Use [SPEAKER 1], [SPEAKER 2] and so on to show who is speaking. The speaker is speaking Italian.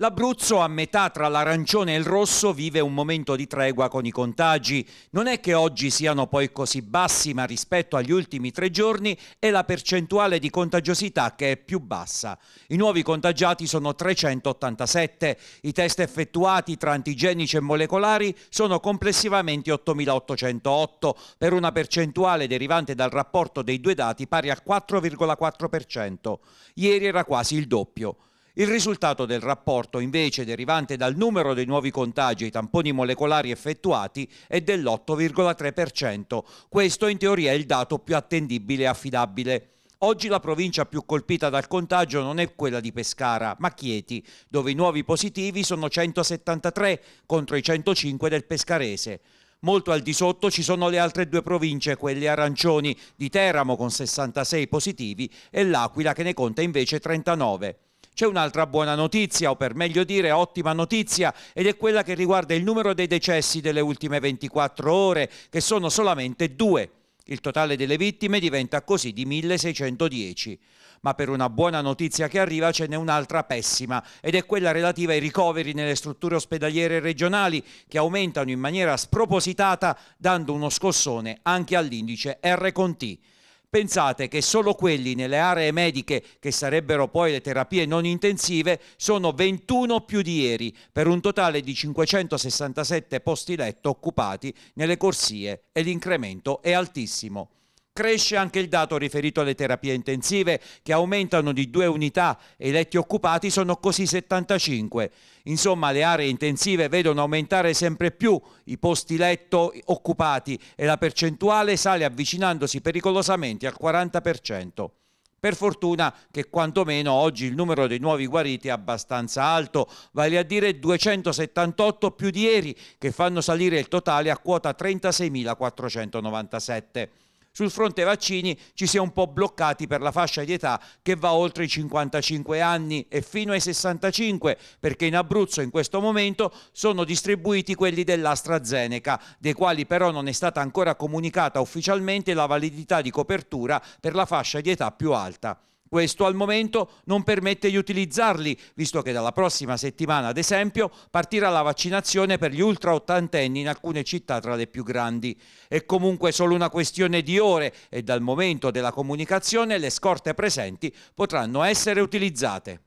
[SPEAKER 1] L'Abruzzo, a metà tra l'arancione e il rosso, vive un momento di tregua con i contagi. Non è che oggi siano poi così bassi, ma rispetto agli ultimi tre giorni è la percentuale di contagiosità che è più bassa. I nuovi contagiati sono 387. I test effettuati tra antigenici e molecolari sono complessivamente 8.808, per una percentuale derivante dal rapporto dei due dati pari al 4,4%. Ieri era quasi il doppio. Il risultato del rapporto, invece, derivante dal numero dei nuovi contagi ai tamponi molecolari effettuati, è dell'8,3%. Questo, in teoria, è il dato più attendibile e affidabile. Oggi la provincia più colpita dal contagio non è quella di Pescara, ma Chieti, dove i nuovi positivi sono 173 contro i 105 del Pescarese. Molto al di sotto ci sono le altre due province, quelle arancioni, di Teramo con 66 positivi e l'Aquila che ne conta invece 39. C'è un'altra buona notizia, o per meglio dire ottima notizia, ed è quella che riguarda il numero dei decessi delle ultime 24 ore, che sono solamente due. Il totale delle vittime diventa così di 1610. Ma per una buona notizia che arriva ce n'è un'altra pessima, ed è quella relativa ai ricoveri nelle strutture ospedaliere regionali, che aumentano in maniera spropositata, dando uno scossone anche all'indice R con T. Pensate che solo quelli nelle aree mediche, che sarebbero poi le terapie non intensive, sono 21 più di ieri, per un totale di 567 posti letto occupati nelle corsie e l'incremento è altissimo. Cresce anche il dato riferito alle terapie intensive che aumentano di due unità e i letti occupati sono così 75. Insomma le aree intensive vedono aumentare sempre più i posti letto occupati e la percentuale sale avvicinandosi pericolosamente al 40%. Per fortuna che quantomeno oggi il numero dei nuovi guariti è abbastanza alto, vale a dire 278 più di ieri, che fanno salire il totale a quota 36.497 sul fronte vaccini ci si è un po' bloccati per la fascia di età che va oltre i 55 anni e fino ai 65, perché in Abruzzo in questo momento sono distribuiti quelli dell'AstraZeneca, dei quali però non è stata ancora comunicata ufficialmente la validità di copertura per la fascia di età più alta. Questo al momento non permette di utilizzarli, visto che dalla prossima settimana, ad esempio, partirà la vaccinazione per gli ultra ottantenni in alcune città tra le più grandi. È comunque solo una questione di ore e dal momento della comunicazione le scorte presenti potranno essere utilizzate.